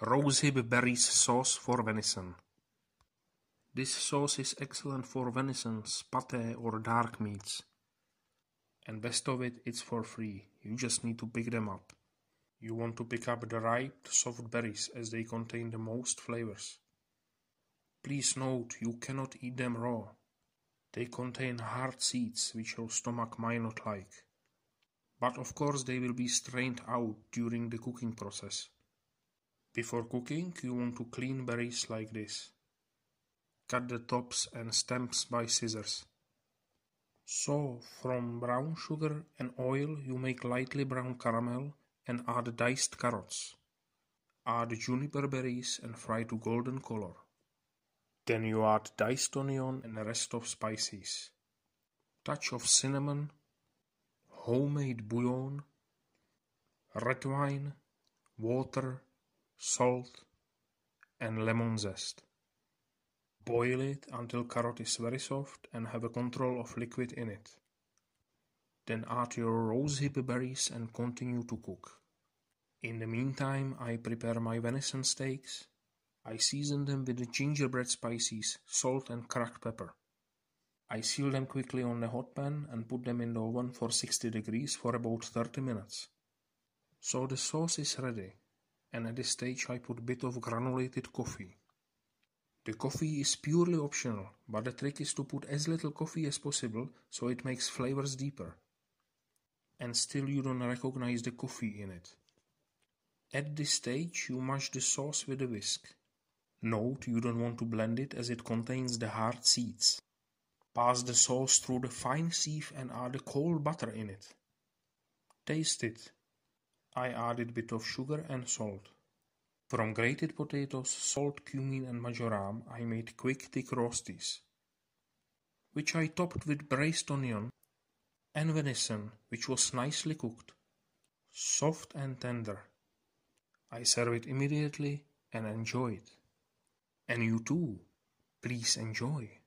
Rosehip berries sauce for venison. This sauce is excellent for venisons, pate or dark meats. And best of it, it's for free. You just need to pick them up. You want to pick up the ripe, soft berries as they contain the most flavors. Please note, you cannot eat them raw. They contain hard seeds which your stomach might not like. But of course they will be strained out during the cooking process. Before cooking you want to clean berries like this. Cut the tops and stems by scissors. So, from brown sugar and oil you make lightly brown caramel and add diced carrots. Add juniper berries and fry to golden color. Then you add diced onion and the rest of spices. Touch of cinnamon, homemade bouillon, red wine, water salt and lemon zest. Boil it until carrot is very soft and have a control of liquid in it. Then add your rose hip berries and continue to cook. In the meantime, I prepare my venison steaks. I season them with gingerbread spices, salt and cracked pepper. I seal them quickly on a hot pan and put them in the oven for 60 degrees for about 30 minutes. So the sauce is ready and at this stage I put a bit of granulated coffee. The coffee is purely optional, but the trick is to put as little coffee as possible so it makes flavors deeper. And still you don't recognize the coffee in it. At this stage you mash the sauce with a whisk. Note you don't want to blend it as it contains the hard seeds. Pass the sauce through the fine sieve and add the cold butter in it. Taste it. I added bit of sugar and salt. From grated potatoes, salt, cumin and majoram I made quick thick roasties, which I topped with braised onion and venison, which was nicely cooked, soft and tender. I serve it immediately and enjoy it. And you too, please enjoy.